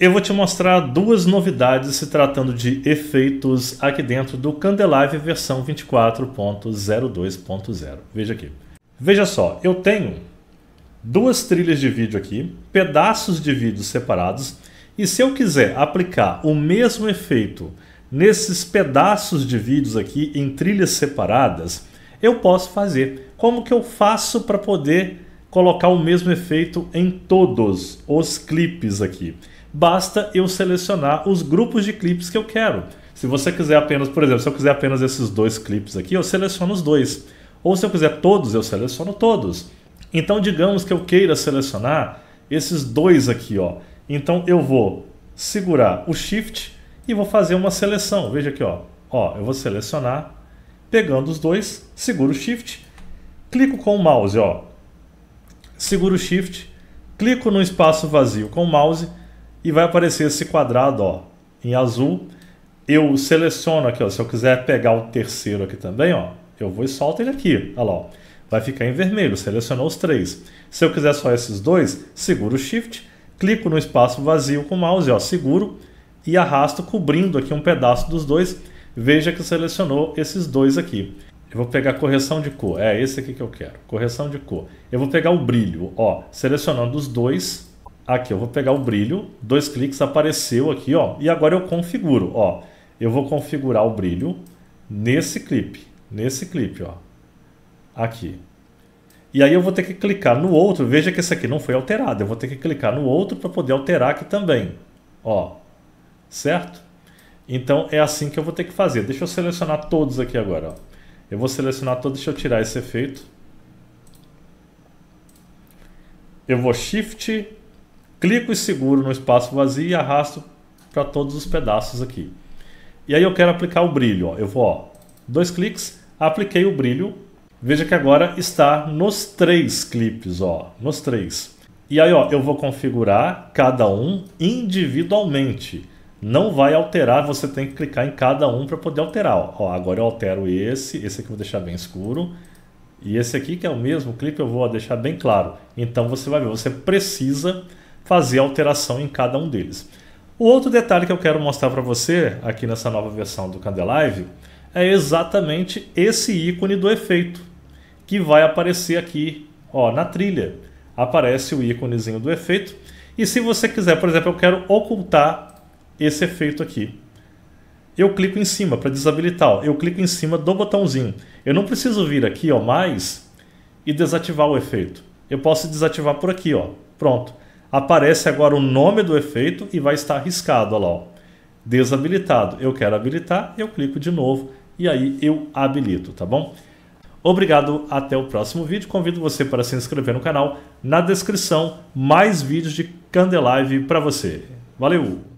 eu vou te mostrar duas novidades se tratando de efeitos aqui dentro do Candelive versão 24.02.0. Veja aqui. Veja só, eu tenho duas trilhas de vídeo aqui, pedaços de vídeo separados, e se eu quiser aplicar o mesmo efeito nesses pedaços de vídeos aqui em trilhas separadas, eu posso fazer. Como que eu faço para poder colocar o mesmo efeito em todos os clipes aqui? basta eu selecionar os grupos de clipes que eu quero. Se você quiser apenas, por exemplo, se eu quiser apenas esses dois clipes aqui, eu seleciono os dois. Ou se eu quiser todos, eu seleciono todos. Então, digamos que eu queira selecionar esses dois aqui, ó. Então, eu vou segurar o Shift e vou fazer uma seleção. Veja aqui, ó. Ó, eu vou selecionar, pegando os dois, seguro o Shift, clico com o mouse, ó. Seguro o Shift, clico no espaço vazio com o mouse e vai aparecer esse quadrado ó, em azul. Eu seleciono aqui, ó, se eu quiser pegar o terceiro aqui também, ó, eu vou e solto ele aqui. Olha lá, ó. vai ficar em vermelho, selecionou os três. Se eu quiser só esses dois, seguro o Shift, clico no espaço vazio com o mouse, ó, seguro e arrasto cobrindo aqui um pedaço dos dois. Veja que selecionou esses dois aqui. Eu vou pegar correção de cor, é esse aqui que eu quero, correção de cor. Eu vou pegar o brilho, ó, selecionando os dois, Aqui, eu vou pegar o brilho, dois cliques, apareceu aqui, ó. E agora eu configuro, ó. Eu vou configurar o brilho nesse clipe, nesse clipe, ó. Aqui. E aí eu vou ter que clicar no outro, veja que esse aqui não foi alterado. Eu vou ter que clicar no outro para poder alterar aqui também, ó. Certo? Então é assim que eu vou ter que fazer. Deixa eu selecionar todos aqui agora, ó. Eu vou selecionar todos, deixa eu tirar esse efeito. Eu vou Shift clico e seguro no espaço vazio e arrasto para todos os pedaços aqui. E aí eu quero aplicar o brilho. Ó. Eu vou, ó, dois cliques, apliquei o brilho. Veja que agora está nos três clipes, ó, nos três. E aí ó, eu vou configurar cada um individualmente. Não vai alterar, você tem que clicar em cada um para poder alterar. Ó, agora eu altero esse, esse aqui eu vou deixar bem escuro. E esse aqui, que é o mesmo clipe, eu vou deixar bem claro. Então você vai ver, você precisa fazer alteração em cada um deles. O outro detalhe que eu quero mostrar para você aqui nessa nova versão do Candelive é exatamente esse ícone do efeito que vai aparecer aqui ó, na trilha. Aparece o íconezinho do efeito. E se você quiser, por exemplo, eu quero ocultar esse efeito aqui. Eu clico em cima para desabilitar. Ó, eu clico em cima do botãozinho. Eu não preciso vir aqui ó, mais e desativar o efeito. Eu posso desativar por aqui. ó. Pronto aparece agora o nome do efeito e vai estar riscado, olha lá, ó. desabilitado. Eu quero habilitar, eu clico de novo e aí eu habilito, tá bom? Obrigado, até o próximo vídeo. Convido você para se inscrever no canal. Na descrição, mais vídeos de Candelive para você. Valeu!